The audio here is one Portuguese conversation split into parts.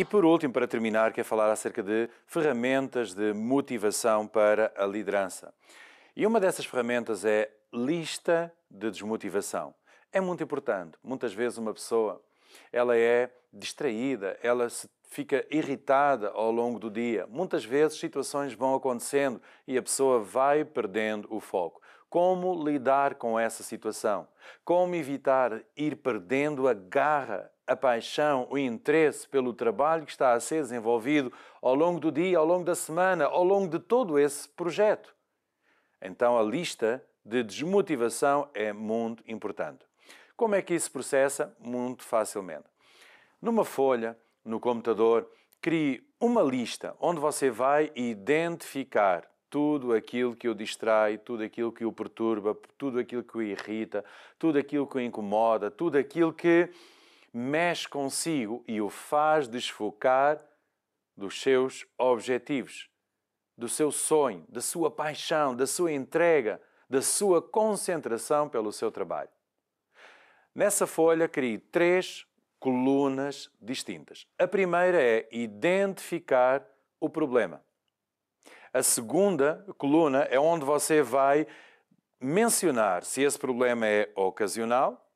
E por último, para terminar, quero falar acerca de ferramentas de motivação para a liderança. E uma dessas ferramentas é lista de desmotivação. É muito importante. Muitas vezes uma pessoa ela é distraída, ela se fica irritada ao longo do dia. Muitas vezes situações vão acontecendo e a pessoa vai perdendo o foco. Como lidar com essa situação? Como evitar ir perdendo a garra, a paixão, o interesse pelo trabalho que está a ser desenvolvido ao longo do dia, ao longo da semana, ao longo de todo esse projeto. Então a lista de desmotivação é muito importante. Como é que isso se processa? Muito facilmente. Numa folha, no computador, crie uma lista onde você vai identificar tudo aquilo que o distrai, tudo aquilo que o perturba, tudo aquilo que o irrita, tudo aquilo que o incomoda, tudo aquilo que mexe consigo e o faz desfocar dos seus objetivos, do seu sonho, da sua paixão, da sua entrega, da sua concentração pelo seu trabalho. Nessa folha, crie três colunas distintas. A primeira é identificar o problema. A segunda coluna é onde você vai mencionar se esse problema é ocasional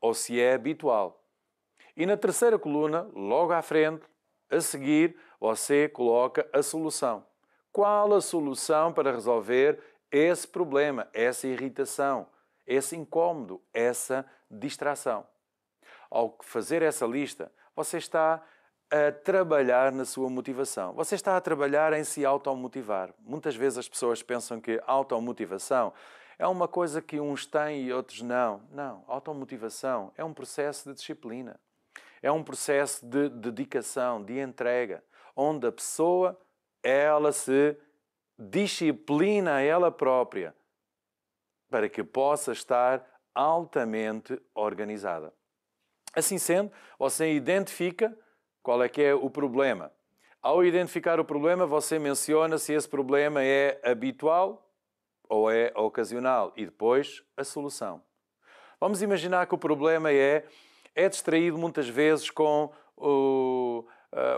ou se é habitual. E na terceira coluna, logo à frente, a seguir, você coloca a solução. Qual a solução para resolver esse problema, essa irritação, esse incômodo, essa distração? Ao fazer essa lista, você está a trabalhar na sua motivação. Você está a trabalhar em se automotivar. Muitas vezes as pessoas pensam que automotivação é uma coisa que uns têm e outros não. Não, automotivação é um processo de disciplina. É um processo de dedicação, de entrega, onde a pessoa ela se disciplina a ela própria para que possa estar altamente organizada. Assim sendo, você identifica qual é que é o problema. Ao identificar o problema, você menciona se esse problema é habitual ou é ocasional e depois a solução. Vamos imaginar que o problema é é distraído muitas vezes com o,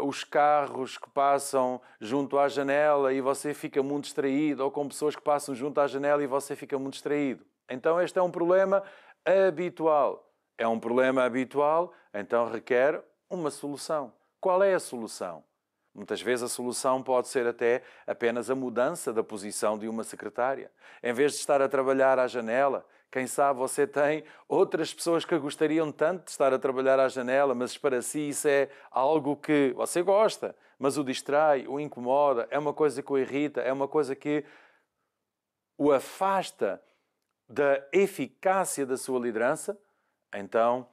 uh, os carros que passam junto à janela e você fica muito distraído, ou com pessoas que passam junto à janela e você fica muito distraído. Então, este é um problema habitual. É um problema habitual, então requer uma solução. Qual é a solução? Muitas vezes a solução pode ser até apenas a mudança da posição de uma secretária. Em vez de estar a trabalhar à janela, quem sabe você tem outras pessoas que gostariam tanto de estar a trabalhar à janela, mas para si isso é algo que você gosta, mas o distrai, o incomoda, é uma coisa que o irrita, é uma coisa que o afasta da eficácia da sua liderança. Então,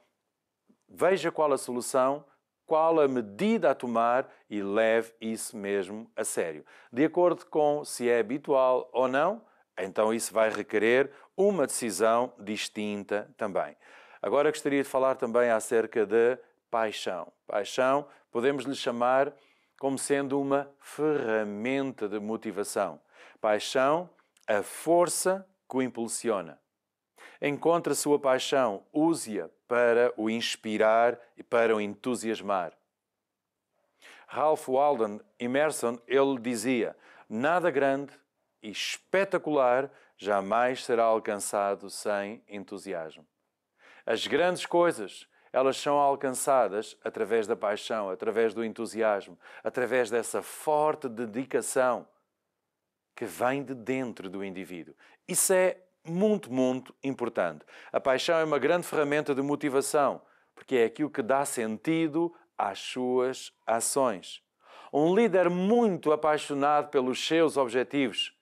veja qual a solução, qual a medida a tomar e leve isso mesmo a sério. De acordo com se é habitual ou não, então isso vai requerer uma decisão distinta também. Agora gostaria de falar também acerca da paixão. Paixão podemos lhe chamar como sendo uma ferramenta de motivação. Paixão, a força que o impulsiona. Encontre a sua paixão, use-a para o inspirar e para o entusiasmar. Ralph Waldo Emerson, ele dizia: nada grande e espetacular jamais será alcançado sem entusiasmo. As grandes coisas, elas são alcançadas através da paixão, através do entusiasmo, através dessa forte dedicação que vem de dentro do indivíduo. Isso é muito, muito importante. A paixão é uma grande ferramenta de motivação, porque é aquilo que dá sentido às suas ações. Um líder muito apaixonado pelos seus objetivos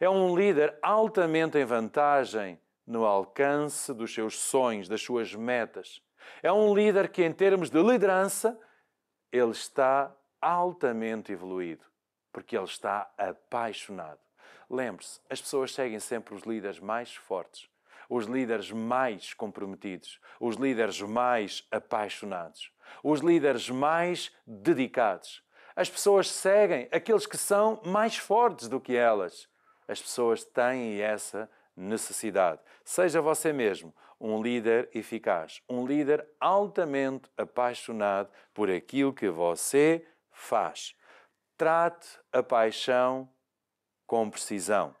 é um líder altamente em vantagem no alcance dos seus sonhos, das suas metas. É um líder que, em termos de liderança, ele está altamente evoluído, porque ele está apaixonado. Lembre-se, as pessoas seguem sempre os líderes mais fortes, os líderes mais comprometidos, os líderes mais apaixonados, os líderes mais dedicados. As pessoas seguem aqueles que são mais fortes do que elas as pessoas têm essa necessidade. Seja você mesmo um líder eficaz, um líder altamente apaixonado por aquilo que você faz. Trate a paixão com precisão,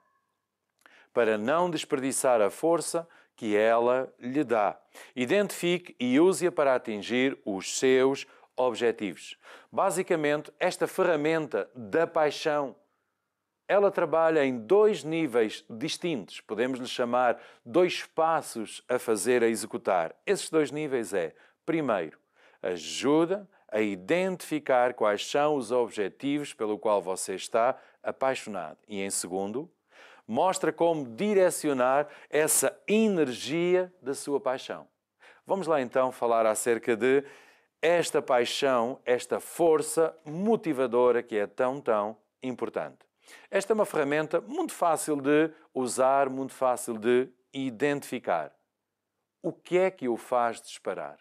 para não desperdiçar a força que ela lhe dá. Identifique e use-a para atingir os seus objetivos. Basicamente, esta ferramenta da paixão ela trabalha em dois níveis distintos, podemos lhe chamar dois passos a fazer, a executar. Esses dois níveis é, primeiro, ajuda a identificar quais são os objetivos pelo qual você está apaixonado. E em segundo, mostra como direcionar essa energia da sua paixão. Vamos lá então falar acerca de esta paixão, esta força motivadora que é tão, tão importante. Esta é uma ferramenta muito fácil de usar, muito fácil de identificar. O que é que o faz disparar?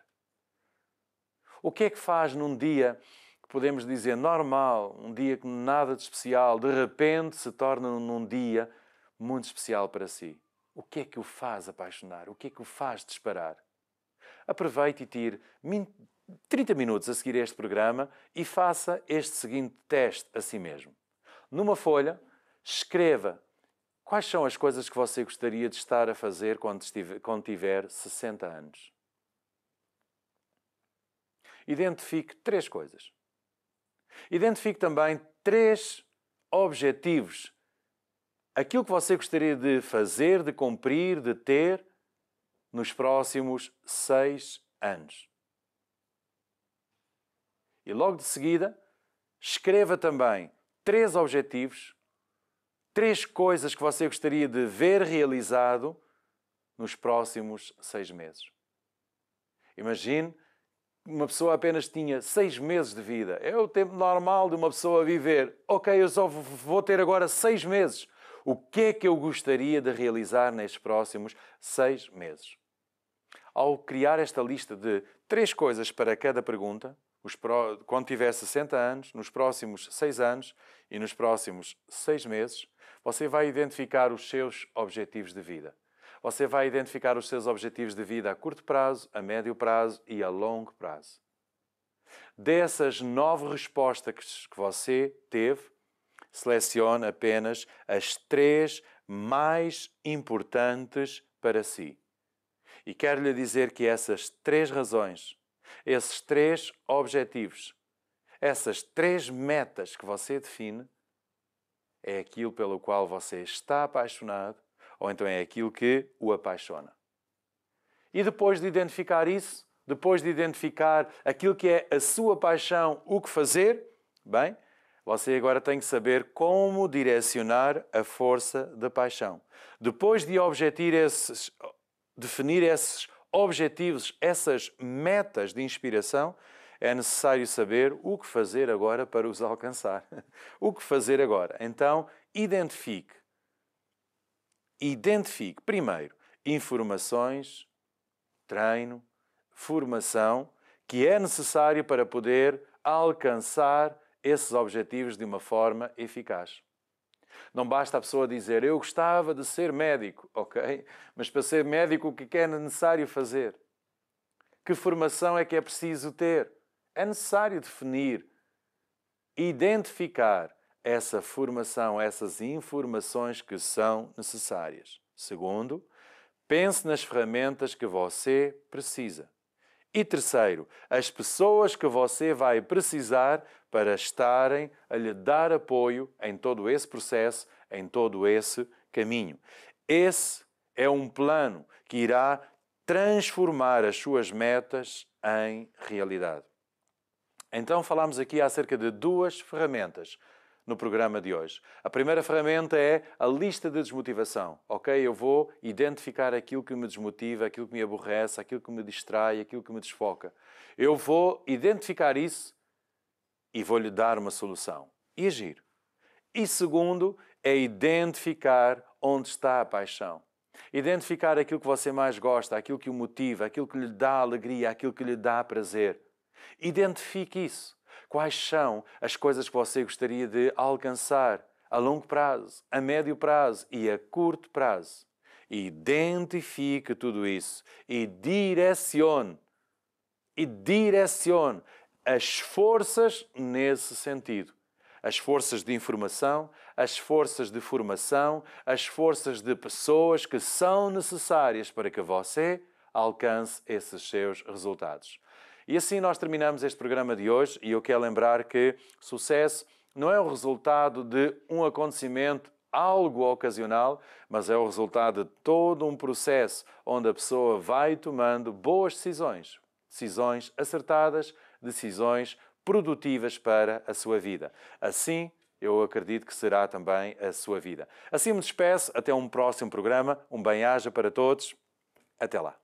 O que é que faz num dia que podemos dizer normal, um dia que nada de especial, de repente se torna num dia muito especial para si? O que é que o faz apaixonar? O que é que o faz disparar? Aproveite e tire 30 minutos a seguir este programa e faça este seguinte teste a si mesmo numa folha, escreva quais são as coisas que você gostaria de estar a fazer quando, quando tiver 60 anos. Identifique três coisas. Identifique também três objetivos. Aquilo que você gostaria de fazer, de cumprir, de ter nos próximos seis anos. E logo de seguida, escreva também três objetivos, três coisas que você gostaria de ver realizado nos próximos seis meses. Imagine uma pessoa apenas tinha seis meses de vida. É o tempo normal de uma pessoa viver. Ok, eu só vou ter agora seis meses. O que é que eu gostaria de realizar nestes próximos seis meses? Ao criar esta lista de três coisas para cada pergunta, os, quando tiver 60 anos, nos próximos 6 anos e nos próximos 6 meses, você vai identificar os seus objetivos de vida. Você vai identificar os seus objetivos de vida a curto prazo, a médio prazo e a longo prazo. Dessas nove respostas que você teve, selecione apenas as três mais importantes para si. E quero lhe dizer que essas três razões esses três objetivos, essas três metas que você define, é aquilo pelo qual você está apaixonado ou então é aquilo que o apaixona. E depois de identificar isso, depois de identificar aquilo que é a sua paixão, o que fazer, bem, você agora tem que saber como direcionar a força da paixão. Depois de esses, definir esses objetivos, essas metas de inspiração, é necessário saber o que fazer agora para os alcançar. o que fazer agora? Então, identifique. Identifique, primeiro, informações, treino, formação que é necessário para poder alcançar esses objetivos de uma forma eficaz. Não basta a pessoa dizer eu gostava de ser médico, ok? Mas para ser médico, o é que é necessário fazer? Que formação é que é preciso ter? É necessário definir, identificar essa formação, essas informações que são necessárias. Segundo, pense nas ferramentas que você precisa. E terceiro, as pessoas que você vai precisar para estarem a lhe dar apoio em todo esse processo, em todo esse caminho. Esse é um plano que irá transformar as suas metas em realidade. Então, falamos aqui acerca de duas ferramentas no programa de hoje. A primeira ferramenta é a lista de desmotivação. Ok, eu vou identificar aquilo que me desmotiva, aquilo que me aborrece, aquilo que me distrai, aquilo que me desfoca. Eu vou identificar isso e vou-lhe dar uma solução e agir. E segundo, é identificar onde está a paixão. Identificar aquilo que você mais gosta, aquilo que o motiva, aquilo que lhe dá alegria, aquilo que lhe dá prazer. Identifique isso Quais são as coisas que você gostaria de alcançar a longo prazo, a médio prazo e a curto prazo? Identifique tudo isso e direcione e direcione as forças nesse sentido. As forças de informação, as forças de formação, as forças de pessoas que são necessárias para que você alcance esses seus resultados. E assim nós terminamos este programa de hoje e eu quero lembrar que sucesso não é o resultado de um acontecimento, algo ocasional, mas é o resultado de todo um processo onde a pessoa vai tomando boas decisões, decisões acertadas, decisões produtivas para a sua vida. Assim, eu acredito que será também a sua vida. Assim me despeço, até um próximo programa. Um bem-aja para todos. Até lá.